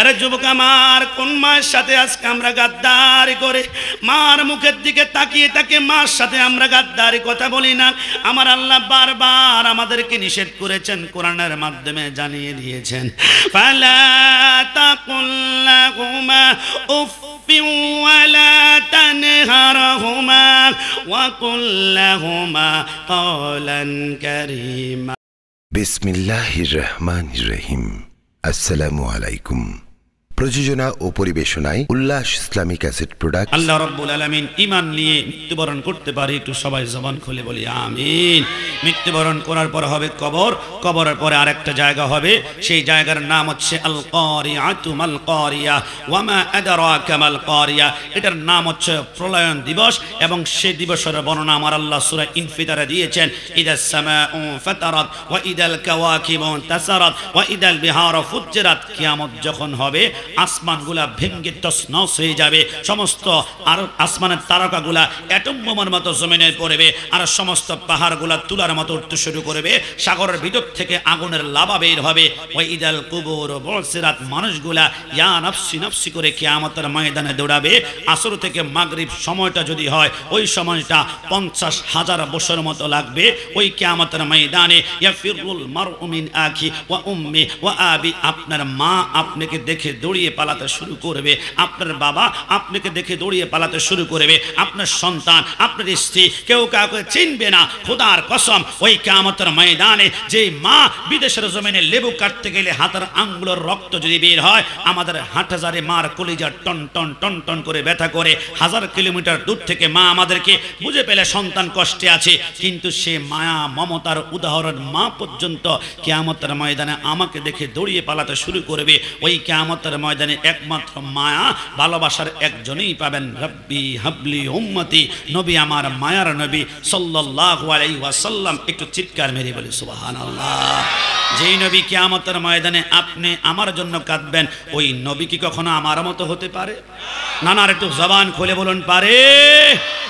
আরে যুবক আমার কোন মায়ের সাথে আজকে আমরা গাদ্দারি করে মার মুখের দিকে তাকিয়ে তাকে মার সাথে আমরা গাদ্দারি কথা বলি না আমার আল্লাহ বারবার আমাদেরকে নিষেধ করেছেন কোরআনের মাধ্যমে জানিয়ে দিয়েছেন ফালা তাকুল্লাহুমা রহিম আসসালামু আলাইকুম প্রযোজনা ও পরিবেশনায় উল্লাস ইসলামিক অ্যাসেট প্রোডাক্ট আল্লাহ রব্বুল আলামিন ঈমান নিয়ে মৃত্যুবরণ করতে পারে একটু সবাই জবান খুলে বলি আমিন মৃত্যুবরণ করার পর হবে কবর কবরের পরে আরেকটা জায়গা হবে সেই জায়গার নাম হচ্ছে আল করিয়াতু মাল ওয়া মা আদরাকা মাল করিয়া এটার নাম হচ্ছে প্রলয়ন দিবস এবং সেই দিবসের বর্ণনা আমার আল্লাহ সূরা ইনফিতারে দিয়েছেন ইদাস সামাউ ফাতারাত ওয়া ইদাল কাওয়াকিবু তাসারাত ওয়া ইদাল বিহারু ফুজ্জিরাত কিয়ামত যখন হবে আসমানগুলা ভেঙ্গে তস নস হয়ে যাবে সমস্ত আর আসমানের তারকাগুলা এটম বোমার মতো জমিনে পড়বে আর সমস্ত পাহাড়গুলা তুলার মতো উঠতে শুরু করবে সাগরের ভিতর থেকে আগুনের লাভা বের হবে ওই ইদাল কুবর বলসিরাত মানুষগুলা ইয়া নাফসি নাফসি করে কেয়ামতের ময়দানে দৌড়াবে আসর থেকে মাগরিব সময়টা যদি হয় ওই সময়টা পঞ্চাশ হাজার বছর মতো লাগবে ওই কেয়ামতের ময়দানে ইয়া ফিরুল মার উমিন আখি ওয়া উম্মি ওয়া আবি আপনার মা আপনাকে দেখে দৌড় দৌড়িয়ে পালাতে শুরু করবে আপনার বাবা আপনাকে দেখে দৌড়িয়ে পালাতে শুরু করবে আপনার সন্তান আপনার স্ত্রী কেউ কাউকে চিনবে না খোদার কসম ওই কামতের ময়দানে যে মা বিদেশের জমিনে লেবু কাটতে গেলে হাতের আঙ্গুলোর রক্ত যদি বের হয় আমাদের হাট হাজারে মার কলিজার টন টন টন টন করে ব্যথা করে হাজার কিলোমিটার দূর থেকে মা আমাদেরকে বুঝে পেলে সন্তান কষ্টে আছে কিন্তু সে মায়া মমতার উদাহরণ মা পর্যন্ত কেয়ামতের ময়দানে আমাকে দেখে দৌড়িয়ে পালাতে শুরু করবে ওই কেয়ামতের ময়দানে একমাত্র মায়া ভালোবাসার একজনই পাবেন রব্বি হাবলি উম্মতি নবী আমার মায়ার নবী সাল্লাল্লাহু আলাইহি ওয়াসাল্লাম একটু চিৎকার মেরে বলি সুবহানাল্লাহ যেই নবী কিয়ামতের ময়দানে আপনি আমার জন্য কাঁদবেন ওই নবী কি কখনো আমার মতো হতে পারে না না একটু জবান খুলে বলুন পারে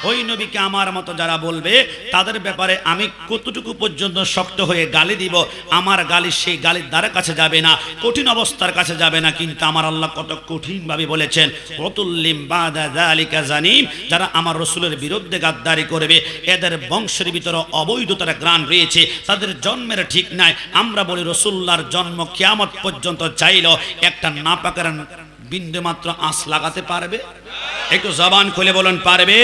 ওই নবীকে আমার মতো যারা বলবে তাদের ব্যাপারে আমি কতটুকু পর্যন্ত শক্ত হয়ে গালি দিব আমার গালি সেই গালির দ্বারা কাছে যাবে না কঠিন অবস্থার কাছে যাবে না কিন্তু আমার আমার আল্লাহ কত কঠিনভাবে বলেছেন অতুল্লিম বাদা জালিকা জানিম যারা আমার রসুলের বিরুদ্ধে গাদ্দারি করবে এদের বংশের ভিতরে অবৈধতার গ্রাণ রয়েছে তাদের জন্মের ঠিক নাই আমরা বলি রসুল্লার জন্ম কেয়ামত পর্যন্ত চাইল একটা নাপাকার মাত্র আঁশ লাগাতে পারবে একটু জবান খুলে বলেন পারবে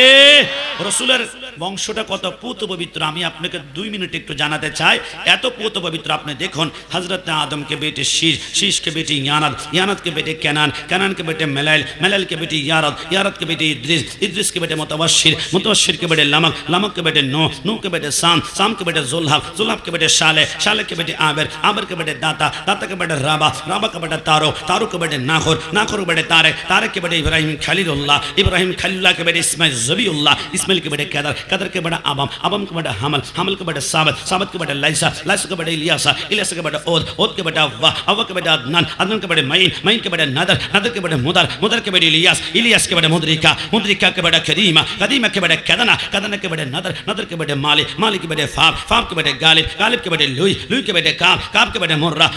রসুলের वंशটা কত পুতপবিত্র আমি আপনাদের 2 মিনিট একটু জানাতে চাই এত পুতপবিত্র আপনি দেখুন হযরত আদমকে بیٹے শীশ শীশকে بیٹے ইয়ানদ ইয়ানদকে بیٹے কানান কানানকে بیٹے মেলল মেললকে بیٹے ইয় าร দ ইয় าร দকে بیٹے ইদ্রিস ইদ্রিসকে بیٹے মতবসীর মতবসীরকে بیٹے লামাক লামাককে بیٹے নূ নূকে بیٹے সাম সামকে بیٹے যুলহফ যুলহফকে بیٹے শালে শালেকে بیٹے আমের আমেরকে بیٹے দাতা দাতারকে بیٹے রাবা রাবাকে بیٹے তারো তারোকে بیٹے নাহর নাহরকে بیٹے তারে তারেকে بیٹے ইব্রাহিম খলিলুল্লাহ ইব্রাহিম খলিলুল্লাহকে بیٹے اسماعিল জবিয়ুল্লাহ اسماعিলকে بیٹے কা कदर के बड़ा आबम आबम के बड़ा हमल हमल के बड़ा साबत साबत के बड़ा लाइसा लाइस के बड़ा इलियासा इलियासा के बड़ा ओद ओद के बड़ा वाह अवा के बड़ा अदनान अदनान के बड़े मईन मईन के बड़े नदर नदर के बड़े मुदर मुदर के बड़े इलियास इलियास के बड़े मुद्रिका मुद्रिका के बड़ा कदीमा कदीमा के बड़े कदना कदना के बड़े नदर नदर के बड़े माले माले के बड़े फाब फाब के बड़े गालिब गालिब के बड़े लुई लुई के बड़े काब काब के बड़े मुर्रा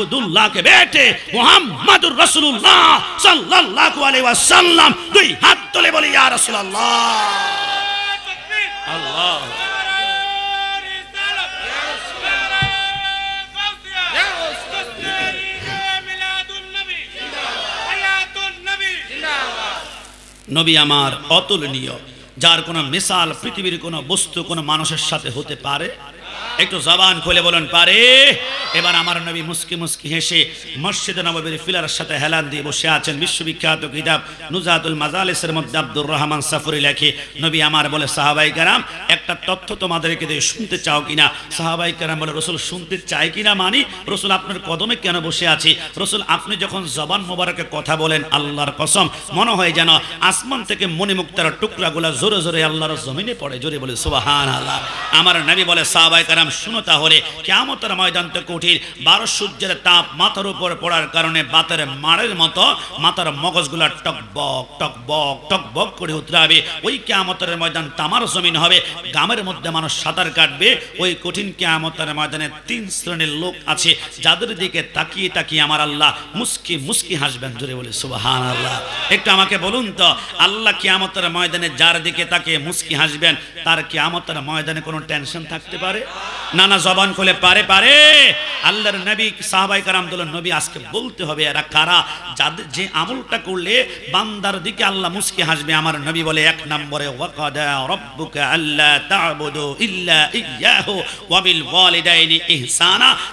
मुर्रा দুই হাত তুলে বলি ইয়া রাসূলুল্লাহ আল্লাহ নবী আমার অতুলনীয় যার কোনো মিসাল পৃথিবীর কোনো বস্তু কোন মানুষের সাথে হতে পারে একটু জবান খুলে বলুন পারে এবার আমার নবী মুসকি মুসকি হেসে মসজিদে নবীর ফিলার সাথে হেলান দিয়ে বসে আছেন বিশ্ববিখ্যাত কিতাব নুজাতুল মাজালিসের মধ্যে আব্দুর রহমান সাফরি লেখে নবী আমার বলে সাহাবাই কারাম একটা তথ্য তোমাদেরকে দিয়ে শুনতে চাও কিনা সাহাবাই কারাম বলে রসুল শুনতে চাই কিনা মানি রসুল আপনার কদমে কেন বসে আছি রসুল আপনি যখন জবান মোবারকে কথা বলেন আল্লাহর কসম মনে হয় যেন আসমান থেকে মণিমুক্তার গুলা জোরে জোরে আল্লাহর জমিনে পড়ে জোরে বলে সুবাহান আল্লাহ আমার নবী বলে সাহাবাই কারাম করেছিলাম শুনো তাহলে কেমতের ময়দান তো কঠিন বারো সূর্যের তাপ মাথার উপর পড়ার কারণে বাতের মারের মতো মাথার মগজগুলা বক টক বক করে উঠতে হবে ওই কেমতের ময়দান তামার জমিন হবে গ্রামের মধ্যে মানুষ সাঁতার কাটবে ওই কঠিন কেমতের ময়দানে তিন শ্রেণীর লোক আছে যাদের দিকে তাকিয়ে তাকিয়ে আমার আল্লাহ মুস্কি মুস্কি হাসবেন জোরে বলে সুবাহান আল্লাহ একটু আমাকে বলুন তো আল্লাহ কেমতের ময়দানে যার দিকে তাকে মুস্কি হাসবেন তার কেমতের ময়দানে কোনো টেনশন থাকতে পারে নানা জবান খুলে পারে পারে আল্লাহর নবী সাহাবাই কারামদুল্লাহ নবী আজকে বলতে হবে এরা কারা যাদের যে আমলটা করলে বান্দার দিকে আল্লাহ মুসকি হাসবে আমার নবী বলে এক নম্বরে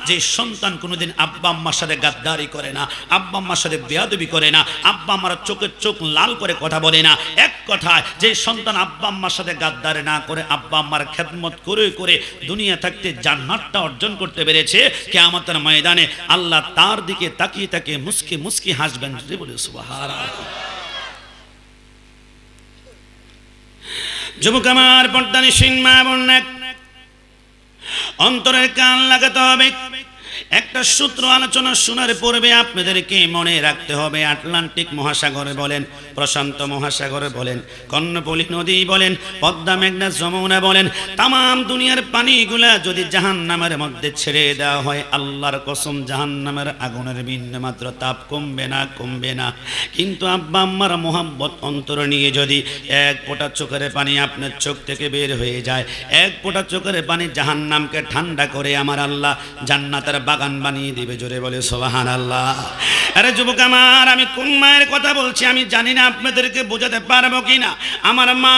যে সন্তান কোনোদিন আব্বা আম্মার সাথে গাদ্দারি করে না আব্বা আম্মার সাথে বেয়াদবি করে না আব্বা আমার চোখের চোখ লাল করে কথা বলে না এক কথায় যে সন্তান আব্বা আম্মার সাথে গাদ্দারি না করে আব্বা আম্মার খেদমত করে করে দুনিয়া থাকতে জান্নাতটা অর্জন করতে পেরেছে কেয়ামতের ময়দানে আল্লাহ তার দিকে তাকিয়ে তাকে মুস্কি মুস্কি হাসবেন যদি বলে সুবহানাল্লাহ যুবক আমার পর্দানি সিং মা অন্তরের কান লাগাতে হবে একটা সূত্র আলোচনা শোনার পূর্বে আপনাদেরকে মনে রাখতে হবে আটলান্টিক মহাসাগরে বলেন প্রশান্ত মহাসাগরে বলেন কর্ণপলি নদী বলেন পদ্মা মেঘনা যমুনা বলেন তাম দুনিয়ার পানিগুলা যদি জাহান নামের মধ্যে ছেড়ে দেওয়া হয় আল্লাহর কসম জাহান নামের আগুনের ভিন্ন মাত্র তাপ কমবে না কমবে না কিন্তু আব্বা আম্মার মোহাম্মত অন্তর নিয়ে যদি এক পোটা চোখের পানি আপনার চোখ থেকে বের হয়ে যায় এক পোটা চোখের পানি জাহান নামকে ঠান্ডা করে আমার আল্লাহ জান্নাতের বাগান বানিয়ে দিবে জোরে বলে সোহান আল্লাহ আরে যুবক আমার আমি কোন মায়ের কথা বলছি আমি জানি না আপনাদেরকে বোঝাতে পারবো কি না আমার মা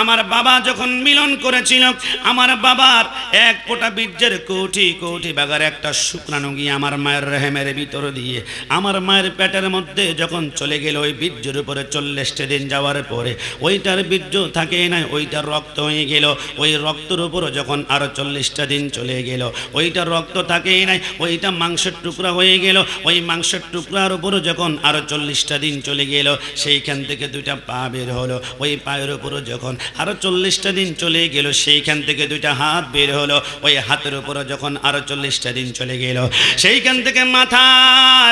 আমার বাবা যখন মিলন করেছিল আমার বাবার এক কোটা বীর্যের কোটি কোটি বাগার একটা শুকনা নুগি আমার মায়ের রেহেমের ভিতর দিয়ে আমার মায়ের পেটের মধ্যে যখন চলে গেল ওই বীর্যের উপরে চল্লিশটা দিন যাওয়ার পরে ওইটার বীর্য থাকে না ওইটার রক্ত হয়ে গেল ওই রক্তের উপরও যখন আরও চল্লিশটা দিন চলে গেল ওইটার রক্ত থাকেই নাই ওইটা মাংসের টুকরা হয়ে গেল ওই মাংসের টুকরার উপরও যখন আরও চল্লিশটা দিন চলে গেল সেইখান থেকে দুইটা পা বের হলো ওই পায়ের উপরও যখন আরও চল্লিশটা দিন চলে গেল সেইখান থেকে দুইটা হাত বের হলো ওই হাতের উপরও যখন আরও চল্লিশটা দিন চলে গেল সেইখান থেকে মাথা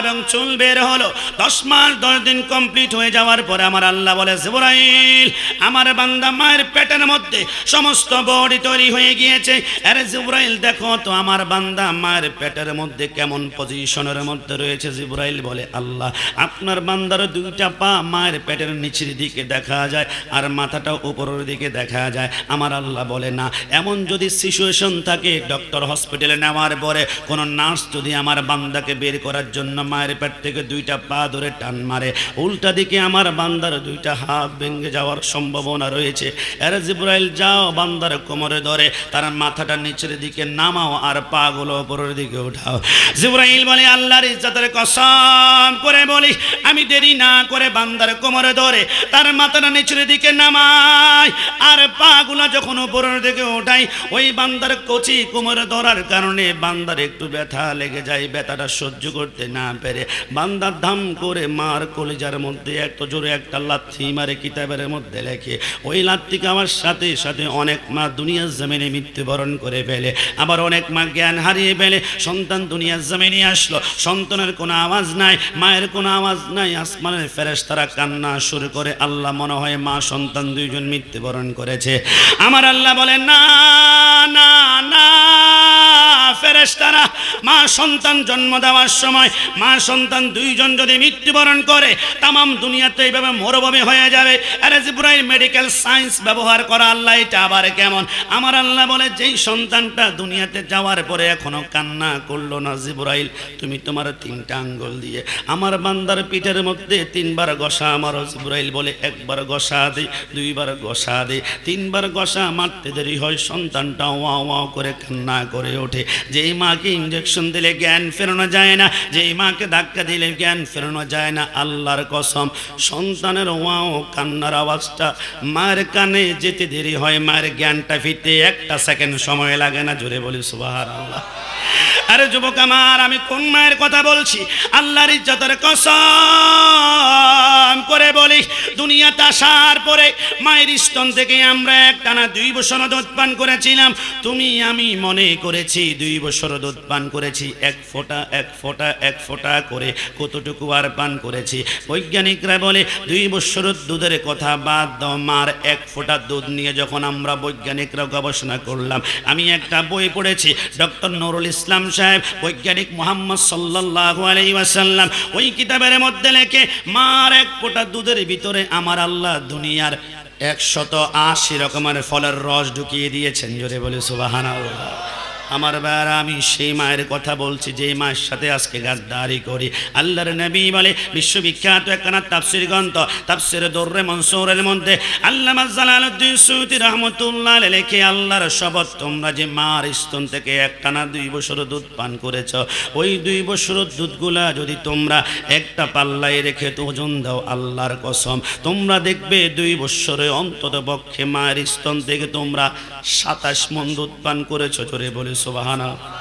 এবং চুল বের হলো দশ মাস দশ দিন কমপ্লিট হয়ে যাওয়ার পরে আমার আল্লাহ বলে জুবরাইল আমার বান্দা মায়ের পেটের মধ্যে সমস্ত বডি তৈরি হয়ে গিয়েছে আরে জুবরাইল দেখো তো আমার বান্দা মায়ের পেটের এর মধ্যে কেমন পজিশনের মধ্যে রয়েছে জিব্রাইল বলে আল্লাহ আপনার বান্দার দুইটা পা মায়ের পেটের নিচের দিকে দেখা যায় আর মাথাটা উপরের দিকে দেখা যায় আমার আল্লাহ বলে না এমন যদি সিচুয়েশন থাকে ডক্টর হসপিটালে নেওয়ার পরে কোনো নার্স যদি আমার বান্দাকে বের করার জন্য মায়ের পেট থেকে দুইটা পা ধরে টান মারে উল্টা দিকে আমার বান্দার দুইটা হাত ভেঙে যাওয়ার সম্ভাবনা রয়েছে এর জিব্রাইল যাও বান্দার কোমরে ধরে তার মাথাটা নিচের দিকে নামাও আর পাগুলো ওপরের দিকে উঠাও জিব্রাইল বলে আল্লাহর ইজ্জতের কসম করে বলি আমি দেরি না করে বান্দার কোমরে ধরে তার মাথাটা নিচের দিকে নামাই আর পাগুলা যখন উপরের দিকে ওঠাই ওই বান্দার কচি কোমরে ধরার কারণে বান্দার একটু ব্যথা লেগে যায় ব্যথাটা সহ্য করতে না পেরে বান্দার ধাম করে মার কলেজার মধ্যে এক তো জোরে একটা লাথি মারে কিতাবের মধ্যে লেখে ওই লাথিকে আমার সাথে সাথে অনেক মা দুনিয়ার জমিনে মৃত্যুবরণ করে ফেলে আবার অনেক মা জ্ঞান হারিয়ে ফেলে সন্তান দুনিয়া জমিনে আসলো সন্তানের কোনো আওয়াজ নাই মায়ের কোনো আওয়াজ নাই আসমানের ফেরেস তারা কান্না শুরু করে আল্লাহ মনে হয় মা সন্তান দুইজন মৃত্যুবরণ করেছে আমার আল্লাহ বলে না না না ফেরেস্তারা মা সন্তান জন্ম দেওয়ার সময় মা সন্তান দুইজন যদি মৃত্যুবরণ করে তামাম দুনিয়াতে এইভাবে মরুভূমি হয়ে যাবে আরে জিব্রাইল মেডিকেল সায়েন্স ব্যবহার করা আল্লাহ এটা আবার কেমন আমার আল্লাহ বলে যেই সন্তানটা দুনিয়াতে যাওয়ার পরে এখনো কান্না করলো না জিবুরাইল তুমি তোমার তিনটা আঙ্গুল দিয়ে আমার বান্দার পিঠের মধ্যে তিনবার গসা আমার জিবুরাইল বলে একবার গসা দে দুইবার গসা দে তিনবার গসা মারতে দেরি হয় সন্তানটা ওয়া ওয়া করে কান্না করে ওঠে যেই মাকে ইঞ্জেকশন দিলে জ্ঞান ফেরানো যায় না যেই মাকে ধাক্কা দিলে জ্ঞান ফেরানো যায় না আল্লাহর কসম সন্তানের ও কান্নার আওয়াজটা মায়ের কানে যেতে দেরি হয় মায়ের জ্ঞানটা ফিরতে একটা সেকেন্ড সময় লাগে না জোরে বলি সুবাহ আল্লাহ আরে যুবক আমার আমি কোন মায়ের কথা বলছি আল্লাহর ইজ্জতের কসম করে বলি দুনিয়াতে আসার পরে মায়ের স্তন থেকে আমরা এক টানা দুই বছর দুধ পান করেছিলাম তুমি আমি মনে করেছি দুই বছর দুধ পান করেছি এক ফোঁটা এক ফোঁটা এক ফোঁটা করে কতটুকু আর পান করেছি বৈজ্ঞানিকরা বলে দুই বছর দুধের কথা বাদ দাও মার এক ফোঁটা দুধ নিয়ে যখন আমরা বৈজ্ঞানিকরা গবেষণা করলাম আমি একটা বই পড়েছি ডক্টর নরুল ইসলাম সাহেব বৈজ্ঞানিক মোহাম্মদ সাল্লাল্লাহু আলাইহি ওয়াসাল্লাম ওই কিতাবের মধ্যে লেখে মার এক কোটা দুধের ভিতরে আমার আল্লাহ দুনিয়ার একশত আশি রকমের ফলের রস ঢুকিয়ে দিয়েছেন জোরে বলে সুবহানাল্লাহ আমার বার আমি সেই মায়ের কথা বলছি যে মায়ের সাথে আজকে গাদ্দারি করি আল্লাহর নবী বলে বিশ্ববিখ্যাত একখানা তাপসির গ্রন্থ তাপসির দৌড়ে মনসৌরের মধ্যে আল্লাহ জালালউদ্দিন সুতি রহমতুল্লাহ লেখে আল্লাহর শপথ তোমরা যে মার স্তন থেকে একটানা দুই বছর দুধ পান করেছ ওই দুই বছর দুধগুলা যদি তোমরা একটা পাল্লায় রেখে ওজন দাও আল্লাহর কসম তোমরা দেখবে দুই বছরে অন্তত পক্ষে মায়ের স্তন থেকে তোমরা সাতাশ মন দুধ পান করেছ চরে বলে سبحانہ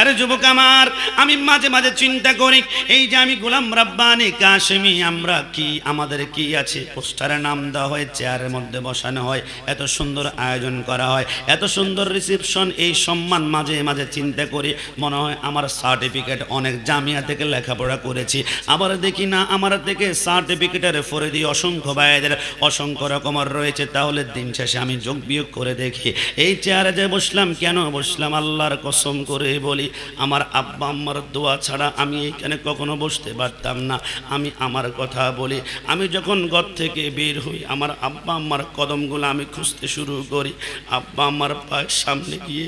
আরে যুবক আমার আমি মাঝে মাঝে চিন্তা করি এই যে আমি গোলাম রাব্বানি কাশেমি আমরা কি আমাদের কি আছে পোস্টারের নাম দেওয়া হয় চেয়ারের মধ্যে বসানো হয় এত সুন্দর আয়োজন করা হয় এত সুন্দর রিসেপশন এই সম্মান মাঝে মাঝে চিন্তা করি মনে হয় আমার সার্টিফিকেট অনেক জামিয়া থেকে লেখাপড়া করেছি আবার দেখি না আমার থেকে সার্টিফিকেটের ফরে দিয়ে অসংখ্য ভাইদের অসংখ্য রকমের রয়েছে তাহলে দিন শেষে আমি যোগ বিয়োগ করে দেখি এই চেয়ারে যে বসলাম কেন বসলাম আল্লাহর কসম করে বলি আমার আব্বা আম্মার দোয়া ছাড়া আমি এখানে কখনো বসতে পারতাম না আমি আমার কথা বলি আমি যখন ঘর থেকে বের হই আমার আব্বা আম্মার কদমগুলো আমি খুঁজতে শুরু করি আব্বা আম্মার পায়ের সামনে গিয়ে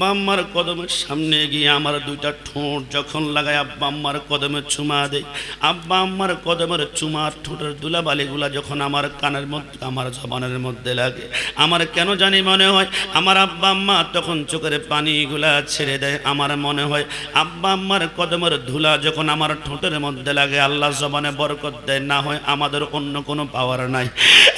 বাম্মার কদমের সামনে গিয়ে আমার দুইটা ঠোঁট যখন লাগায় আব্বা আম্মার কদমে চুমা দেয় আব্বা আম্মার কদমের চুমার ঠোঁটের দুলাবালিগুলা যখন আমার কানের মধ্যে আমার জবানের মধ্যে লাগে আমার কেন জানি মনে হয় আমার আব্বা আম্মা তখন চোখের পানিগুলা ছেড়ে দেয় আমার মনে হয় আব্বা আম্মার কদমের ধুলা যখন আমার ঠোঁটের মধ্যে লাগে আল্লাহ জবানে বরকত দেয় না হয় আমাদের অন্য কোনো পাওয়ার নাই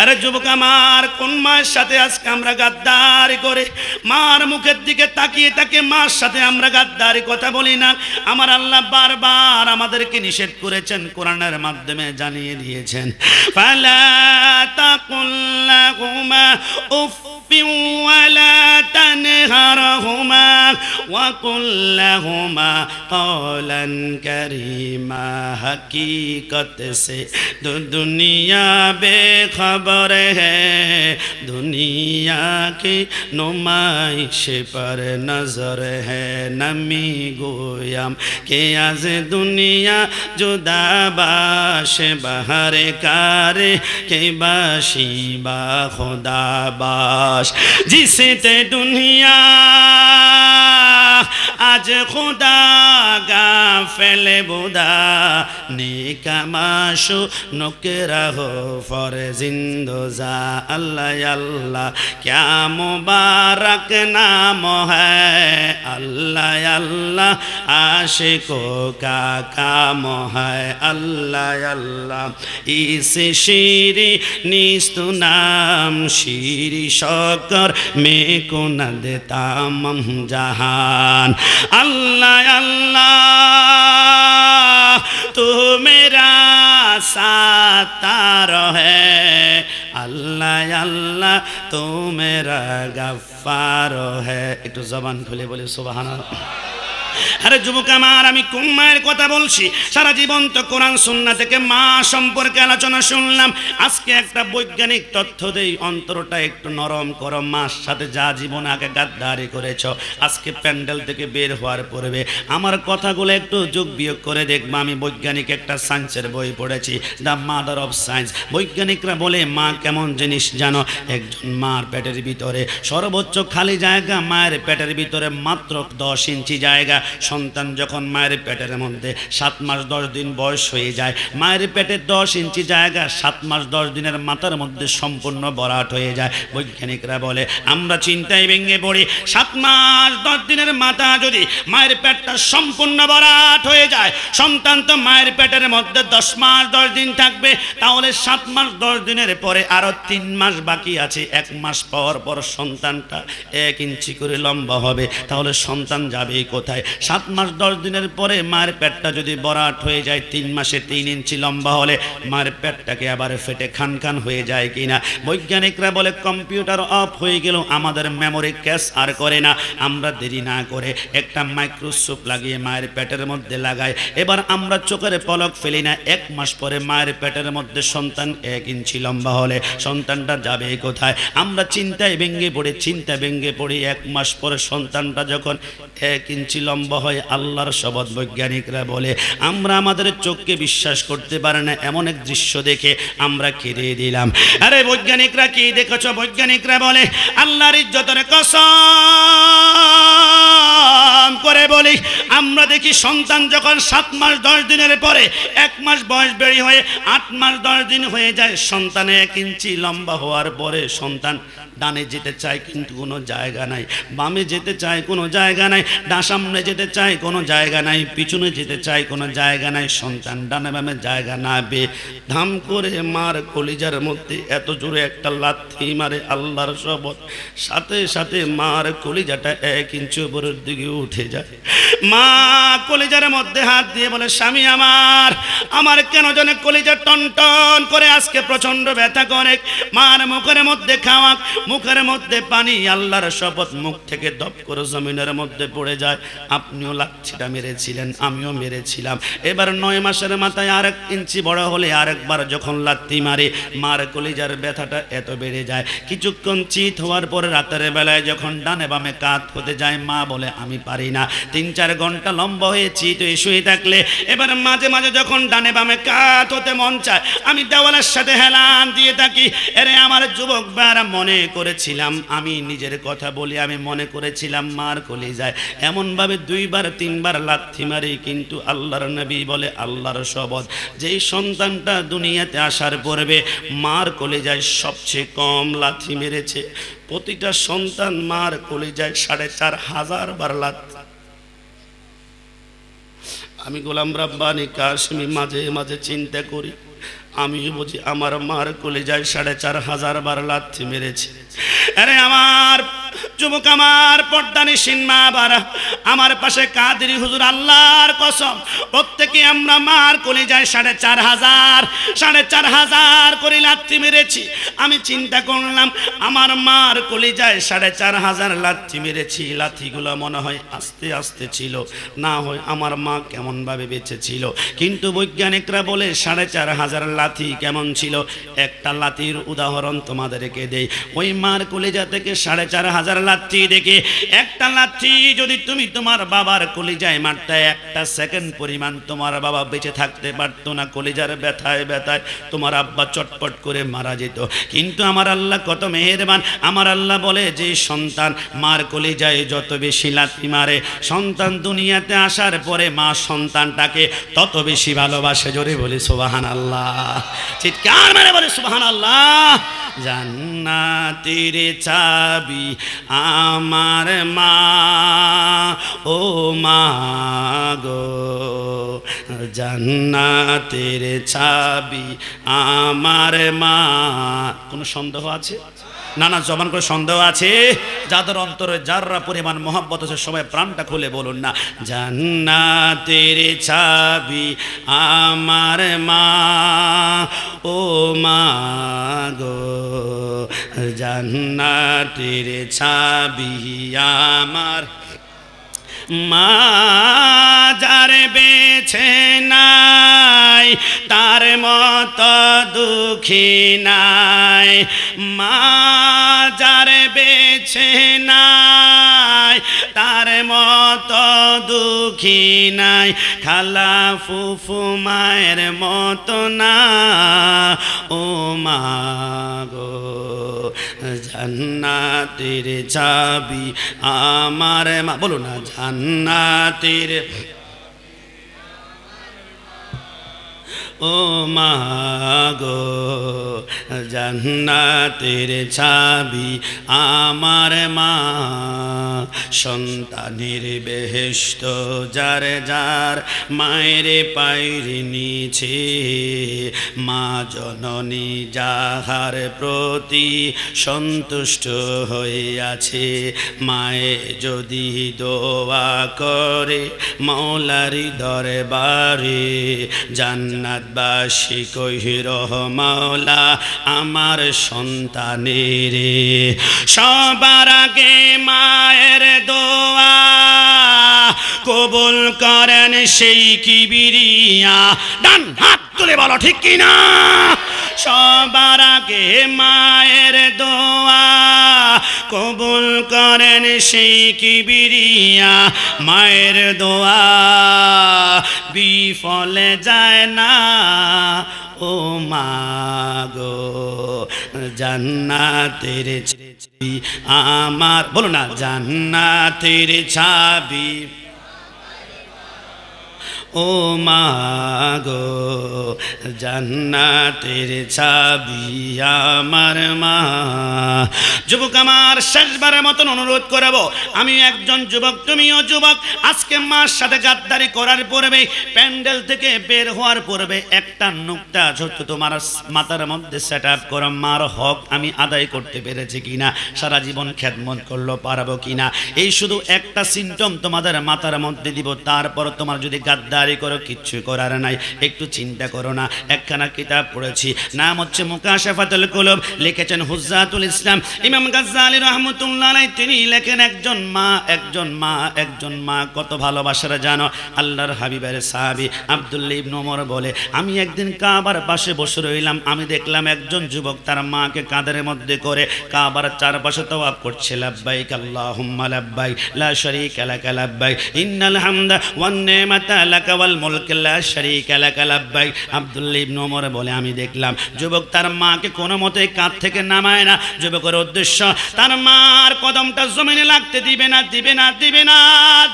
আরে যুবক আমার কোন মায়ের সাথে আজকে আমরা গাদ্দারি করে মার মুখের দিকে তাকিয়ে তাকে মার সাথে আমরা গাদ্দারি কথা বলি না আমার আল্লাহ বারবার আমাদেরকে নিষেধ করেছেন কোরআনের মাধ্যমে জানিয়ে দিয়েছেন ফালা উফ ولا تنهرهما وقل لهما قولا كريما حقیقت سے دو دنیا بے خبر ہے دنیا کی نمائش پر نظر ہے نمی گویم کہ از دنیا جدا باش بہر کار کے باشی با خدا باش جسے تے دنیا আজ খুদা গা ফেলে বুদা নিকামাশু নকেরা হো ফরে জিন্দোজা আল্লাহ আল্লাহ ক্যা মুবারক নাম হ্যাঁ আল্লাহ আল্লাহ আশে কো কাকা মহায় আল্লাহ আল্লাহ ইসে শিরি নিস্তু নাম শিরি শকর মে কো না দেতাম জাহান আল্লাহ আল্লাহ তুমেরা সাতা রহে আল্লাহ আল্লাহ তুমেরা গাফার হে একটু জবান খুলে বলে সুবাহ আরে যুবক আমার আমি কোন মায়ের কথা বলছি সারা জীবন তো কোরআন সুন্না থেকে মা সম্পর্কে আলোচনা শুনলাম আজকে একটা বৈজ্ঞানিক তথ্য দেই অন্তরটা একটু নরম করো মার সাথে যা জীবন আগে গাদ্দারি করেছ আজকে প্যান্ডেল থেকে বের হওয়ার পরবে আমার কথাগুলো একটু যোগ বিয়োগ করে দেখবো আমি বৈজ্ঞানিক একটা সায়েন্সের বই পড়েছি দ্য মাদার অফ সায়েন্স বৈজ্ঞানিকরা বলে মা কেমন জিনিস জানো একজন মার পেটের ভিতরে সর্বোচ্চ খালি জায়গা মায়ের পেটের ভিতরে মাত্র দশ ইঞ্চি জায়গা সন্তান যখন মায়ের পেটের মধ্যে সাত মাস দশ দিন বয়স হয়ে যায় মায়ের পেটের দশ ইঞ্চি জায়গা সাত মাস দশ দিনের মাথার মধ্যে সম্পূর্ণ বরাট হয়ে যায় বৈজ্ঞানিকরা বলে আমরা চিন্তায় ভেঙে পড়ি সাত মাস দশ দিনের মাথা যদি মায়ের পেটটা সম্পূর্ণ বরাট হয়ে যায় সন্তান তো মায়ের পেটের মধ্যে দশ মাস দশ দিন থাকবে তাহলে সাত মাস দশ দিনের পরে আরও তিন মাস বাকি আছে এক মাস পর পর সন্তানটা এক ইঞ্চি করে লম্বা হবে তাহলে সন্তান যাবে কোথায় সাত মাস দশ দিনের পরে মায়ের পেটটা যদি বরাট হয়ে যায় তিন মাসে তিন ইঞ্চি লম্বা হলে মায়ের পেটটাকে আবার ফেটে খান খান হয়ে যায় কিনা বৈজ্ঞানিকরা বলে কম্পিউটার অফ হয়ে গেল আমাদের মেমোরি ক্যাশ আর করে না আমরা দেরি না করে একটা মাইক্রোস্কোপ লাগিয়ে মায়ের পেটের মধ্যে লাগাই এবার আমরা চোখের পলক ফেলি না এক মাস পরে মায়ের পেটের মধ্যে সন্তান এক ইঞ্চি লম্বা হলে সন্তানটা যাবে কোথায় আমরা চিন্তায় ভেঙ্গে পড়ে চিন্তা ভেঙ্গে পড়ে এক মাস পরে সন্তানটা যখন এক ইঞ্চি লম্বা স্তম্ভ হয় আল্লাহর শবদ বৈজ্ঞানিকরা বলে আমরা আমাদের চোখকে বিশ্বাস করতে পারে না এমন এক দৃশ্য দেখে আমরা কেঁদে দিলাম আরে বৈজ্ঞানিকরা কি দেখেছ বৈজ্ঞানিকরা বলে আল্লাহর ইজ্জতের কস করে বলি আমরা দেখি সন্তান যখন সাত মাস দশ দিনের পরে এক মাস বয়স বেড়ি হয়ে আট মাস দশ দিন হয়ে যায় সন্তানে এক ইঞ্চি লম্বা হওয়ার পরে সন্তান ডানে যেতে চায় কিন্তু কোনো জায়গা নাই বামে যেতে চায় কোনো জায়গা নাই ডান সামনে যেতে চাই কোনো জায়গা নাই পিছনে যেতে চাই কোনো জায়গা নাই সন্তান ডানে বামে জায়গা না বে ধাম করে মার কলিজার মধ্যে এত জোরে একটা লাথি মারে আল্লাহর শপথ সাথে সাথে মার কলিজাটা এক ইঞ্চ উপরের দিকে উঠে যায় মা কলিজার মধ্যে হাত দিয়ে বলে স্বামী আমার আমার কেন জনে কলিজা টন টন করে আজকে প্রচন্ড ব্যথা করে মার মুখের মধ্যে খাওয়া মুখের মধ্যে পানি আল্লাহর শপথ মুখ থেকে দপ করে জমিনের মধ্যে পড়ে যায় আপনিও লাচ্ছিটা মেরেছিলেন আমিও মেরেছিলাম এবার নয় মাসের মাথায় আর ইঞ্চি বড় হলে আরেকবার যখন লাত্তি মারে মার কলিজার ব্যথাটা এত বেড়ে যায় কিছুক্ষণ চিত হওয়ার পরে রাতের বেলায় যখন ডানে বামে কাত হতে যায় মা বলে আমি পারি না তিন চার ঘন্টা লম্বা হয়ে চিত শুয়ে থাকলে এবার মাঝে মাঝে যখন ডানে বামে কাত হতে মন চায় আমি দেওয়ালের সাথে হেলান দিয়ে থাকি এরে আমার যুবক বার মনে করেছিলাম আমি নিজের কথা বলি আমি মনে করেছিলাম মার কলিজায় এমনভাবে দুইবার তিনবার লাথি মারি কিন্তু আল্লাহর নবী বলে আল্লাহর শবদ যেই সন্তানটা দুনিয়াতে আসার পূর্বে মার কলেজায় সবচেয়ে কম লাথি মেরেছে প্রতিটা সন্তান মার কলেজায় সাড়ে চার হাজার বার লাথি আমি গোলাম রাব্বানি কাশ্মী মাঝে মাঝে চিন্তা করি আমি বুঝি আমার মার কলেজায় সাড়ে চার হাজার বার লাথি মেরেছে আরে আমার যুবক আমার পর্দানি সিনমা বারা আমার পাশে কাদের হুজুর আল্লাহর কসম প্রত্যেকে আমরা মার কলে যাই সাড়ে চার হাজার সাড়ে চার হাজার করে লাথি মেরেছি আমি চিন্তা করলাম আমার মার কলে যায় সাড়ে চার হাজার লাথি মেরেছি লাথিগুলো মনে হয় আস্তে আস্তে ছিল না হয় আমার মা কেমনভাবে বেঁচে ছিল কিন্তু বৈজ্ঞানিকরা বলে সাড়ে চার হাজার লাথি কেমন ছিল একটা লাথির উদাহরণ তোমাদেরকে দেই ওই মার কলেজা থেকে সাড়ে চার হাজার লাচ্ছি দেখে একটা লাচ্ছি যদি তুমি তোমার বাবার কলেজায় মারতে একটা সেকেন্ড পরিমাণ তোমার বাবা বেঁচে থাকতে পারতো না কলেজার ব্যথায় ব্যথায় তোমার আব্বা চটপট করে মারা যেত কিন্তু আমার আল্লাহ কত মেহেরবান আমার আল্লাহ বলে যে সন্তান মার কলিজায় যত বেশি লাথি মারে সন্তান দুনিয়াতে আসার পরে মা সন্তানটাকে তত বেশি ভালোবাসে জোরে বলে সুবাহান আল্লাহ চিৎকার মানে বলে সুবাহান আল্লাহ জান্নাত শান্তির চাবি আমার মা ও মা গো জান্নাতের চাবি আমার মা কোনো সন্দেহ আছে নানা জবান করে সন্দেহ আছে যাদের অন্তরে যাররা পরিমাণ মহাব্বত আছে সবাই প্রাণটা খুলে বলুন না জান্নাতের চাবি আমার মা ও মা গো জান্নাতের চাবি আমার মাজার বেছে নাই তার মত দুঃখী নাই মাজার বেছে নাই নাই তার মত দুঃখী নাই খালা ফুফু মায়ের মত না ও মা গো জান্নাতের চাবি আমার মা বলো না জান্নাতের ও মাগো জান্নাতের ছাবি আমার মা সন্তানের বেহেস্ত যার যার মায়ের পায়ের নিছে মা জননী যাহার প্রতি সন্তুষ্ট হইয়াছে মায়ে যদি দোয়া করে মৌলারি দরবারে জান্নাত জান্নাতবাসী কহির মৌলা আমার সন্তানের সবার আগে মায়ের দোয়া কবুল করেন সেই কিবিরিয়া ডান হাত তুলে বলো ঠিক কিনা সবার আগে মায়ের দোয়া কবুল করেন সেই কিবিরিয়া মায়ের দোয়া বিফলে যায় না ও মাগো জান্নাতের ছাবি আমার বলো না জান্নাতের ছাবি ও মাগো জান্নাতের ছাবি আমার মা যুবক আমার শেষবারের মতন অনুরোধ করব আমি একজন যুবক তুমিও যুবক আজকে মার সাথে গাদ্দারি করার পরবে প্যান্ডেল থেকে বের হওয়ার পরবে একটা নুকটা ছোট্ট তোমার মাথার মধ্যে সেট আপ করো মার হক আমি আদায় করতে পেরেছি কিনা সারা জীবন খেদমত করলো পারবো কিনা এই শুধু একটা সিমটম তোমাদের মাথার মধ্যে দিব তারপর তোমার যদি গাদ্দার তারি করো কিচ্ছু করার নাই একটু চিন্তা করো না একখানা কিতাব পড়েছি নাম হচ্ছে মুকাশাফাতুল কুলুব লিখেছেন হুজ্জাতুল ইসলাম ইমাম গাজ্জালি রহমতুল্লাহ তিনি লেখেন একজন মা একজন মা একজন মা কত ভালোবাসার জানো আল্লাহর হাবিবের সাহাবি আব্দুল্লি ইবনে ওমর বলে আমি একদিন কাবার পাশে বসে রইলাম আমি দেখলাম একজন যুবক তার মাকে কাদের মধ্যে করে কাবার চারপাশে তওয়াব করছে লাব্বাইক আল্লাহুম্মা লাব্বাইক লা শারীকা লাকা লাব্বাইক ইন্নাল হামদা ওয়ান নিমাতা লাক ওয়াল মুলকিল্লা শরিক এলাকা লাব্বাই আবদুল্লা ওমর বলে আমি দেখলাম যুবক তার মাকে কোনো মতে কাঁধ থেকে নামায় না যুবকের উদ্দেশ্য তার মার কদমটা জমিনে লাগতে দিবে না দিবে না দিবে না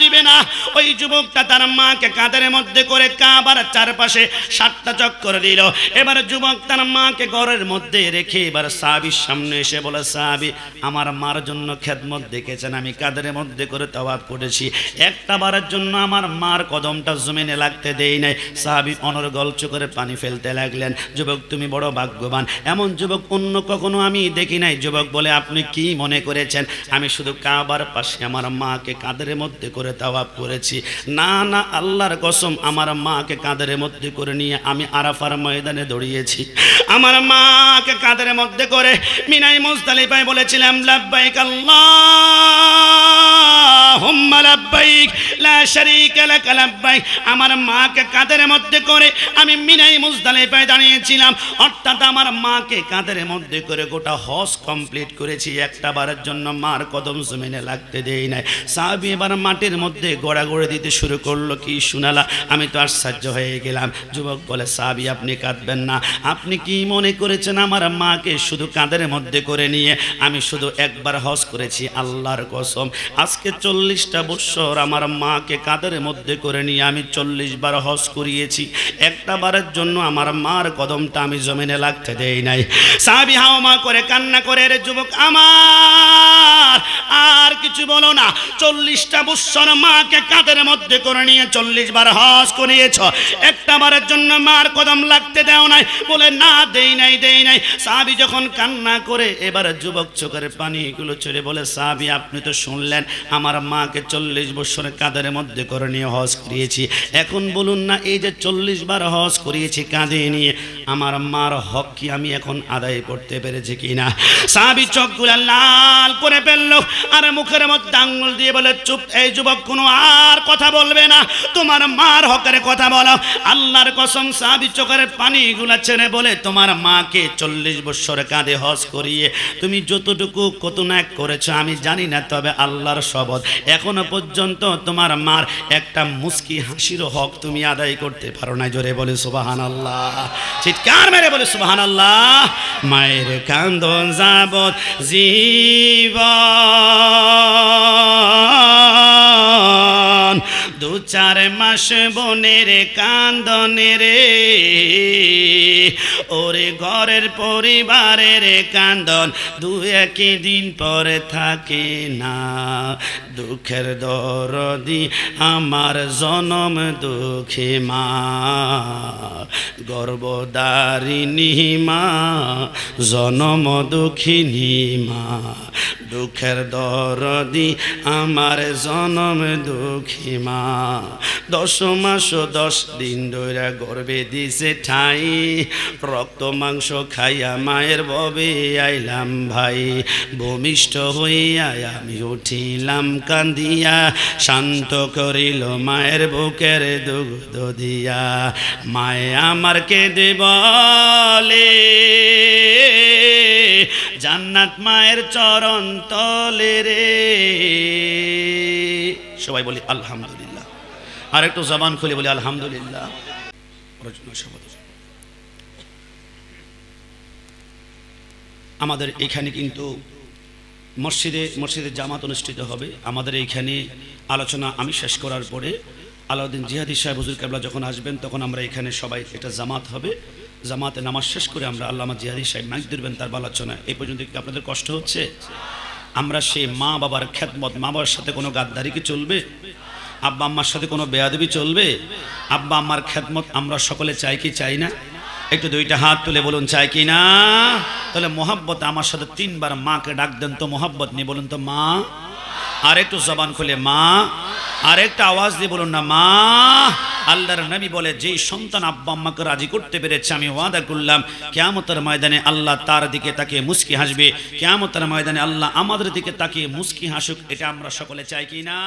দিবে না ওই যুবকটা তার মাকে কাঁধের মধ্যে করে কাবার চারপাশে সাতটা চক্কর দিল এবার যুবক তার মাকে ঘরের মধ্যে রেখে এবার সাহাবির সামনে এসে বলে সাহাবি আমার মার জন্য খেদমত দেখেছেন আমি কাদের মধ্যে করে তবাব করেছি একটা বারের জন্য আমার মার কদমটা জমে লাইনে লাগতে দেই নাই সাহাবি অনর্গলচ করে পানি ফেলতে লাগলেন যুবক তুমি বড় ভাগ্যবান এমন যুবক অন্য কখনো আমি দেখি নাই যুবক বলে আপনি কি মনে করেছেন আমি শুধু কাবার পাশে আমার মাকে কাঁদের মধ্যে করে তাওয়াব করেছি না না আল্লাহর কসম আমার মাকে কাঁদের মধ্যে করে নিয়ে আমি আরাফার ময়দানে দৌড়িয়েছি আমার মাকে কাঁদের মধ্যে করে মিনাই মুস্তালিপায় বলেছিলাম লাভবাইক আল্লাহ হুম্মা লাব্বাইক লা শারীকা লাক লাব্বাইক আমার মাকে কাঁধের মধ্যে করে আমি মিনাই মুজদালিফায় দাঁড়িয়েছিলাম অর্থাৎ আমার মাকে কাঁধের মধ্যে করে গোটা হজ কমপ্লিট করেছি একটা বারের জন্য মার কদম জমিনে লাগতে দেই নাই সাহাবি এবার মাটির মধ্যে গড়া গড়ে দিতে শুরু করলো কি শুনালা আমি তো আশ্চর্য হয়ে গেলাম যুবক বলে সাহাবি আপনি কাঁদবেন না আপনি কি মনে করেছেন আমার মাকে শুধু কাঁধের মধ্যে করে নিয়ে আমি শুধু একবার হজ করেছি আল্লাহর কসম আজকে চল্লিশ চল্লিশটা বৎসর আমার মাকে কাদের মধ্যে করে নিয়ে আমি চল্লিশ বার হজ করিয়েছি একটা বারের জন্য আমার মার কদমটা আমি জমিনে লাগতে দেই নাই সাবি হাও মা করে কান্না করে রে যুবক আমার আর কিছু বলো না চল্লিশটা বৎসর মাকে কাঁধের মধ্যে করে নিয়ে চল্লিশ বার হস করিয়েছ একটা বারের জন্য মার কদম লাগতে দেও নাই বলে না দেই নাই দেই নাই সাবি যখন কান্না করে এবার যুবক চোখের পানিগুলো ছেড়ে বলে সাবি আপনি তো শুনলেন আমার মাকে চল্লিশ বৎসরে কাঁধের মধ্যে করে নিয়ে হস করিয়েছি এখন বলুন না এই যে চল্লিশ বার হস করিয়েছি কাঁধে নিয়ে আমার মার হক কি আমি এখন আদায় করতে পেরেছি কিনা সাবি চোখগুলো লাল করে ফেললো আর মুখের মধ্যে আঙুল দিয়ে বলে চুপ এই যুবক কোনো আর কথা বলবে না তোমার মার হকের কথা বলো আল্লাহর কসম সাবি চোখের গুলা ছেড়ে বলে তোমার মাকে চল্লিশ বছর কাঁধে হজ করিয়ে তুমি যতটুকু কত ন্যাক করেছো আমি জানি না তবে আল্লাহর শবদ এখনো পর্যন্ত তোমার মার একটা মুস্কি হাসির হক তুমি আদায় করতে পারো না জোরে বলে সুবাহান আল্লাহ চিৎকার মেরে বলে সুবাহান আল্লাহ মায়ের কান্দন যাবত জীবন দু চার মাস বনের কান্দনের ওরে ঘরের পরিবারের কান্দন দু একই দিন পরে থাকে না দুঃখের দরদি আমার জনম দুঃখে মা গর্বদারিণী মা জনম দুঃখিনী মা দুঃখের দরদি আমার জনম দুঃখী মা দশ মাস দশ দিন ধরে গর্বে দিছে ঠাই রক্ত মাংস খাইয়া মায়ের ববে আইলাম ভাই ভূমিষ্ঠ হইয়া আমি উঠিলাম কান্দিয়া শান্ত করিল মায়ের বুকের দুগ্ধ দিয়া মায়ে আমার কে বলে জান্নাত মায়ের চরণ তলে রে সবাই বলি আলহামদুলিল্লাহ আর একটু জবান খুলে বলি আলহামদুলিল্লাহ আমাদের এখানে কিন্তু মসজিদে মসজিদে জামাত অনুষ্ঠিত হবে আমাদের এইখানে আলোচনা আমি শেষ করার পরে আলাউদ্দিন জিহাদি সাহেব হুজুর কেবলা যখন আসবেন তখন আমরা এখানে সবাই এটা জামাত হবে জামাতে নামাজ শেষ করে আমরা আল্লামা জিয়াদি সাহেব মাইক ধরবেন তার বালাচনায় এই পর্যন্ত কি আপনাদের কষ্ট হচ্ছে আমরা সেই মা বাবার খ্যাতমত মা বাবার সাথে কোনো গাদ্দারি কি চলবে আব্বা আম্মার সাথে কোনো বেয়াদবি চলবে আব্বা আম্মার খ্যাতমত আমরা সকলে চাই কি চাই না একটু দুইটা হাত তুলে বলুন চাই কি না তাহলে মোহাব্বত আমার সাথে তিনবার মাকে ডাক দেন তো মোহাব্বত নিয়ে বলুন তো মা আর একটু জবান খুলে মা আর একটা আওয়াজ দিয়ে বলুন না মা আল্লাহর নবী বলে যেই সন্তান আব্বা আম্মাকে রাজি করতে পেরেছে আমি ওয়াদা করলাম কেয়ামতের ময়দানে আল্লাহ তার দিকে তাকে মুস্কি হাসবে কেয়ামতের ময়দানে আল্লাহ আমাদের দিকে তাকে মুস্কি হাসুক এটা আমরা সকলে চাই কি না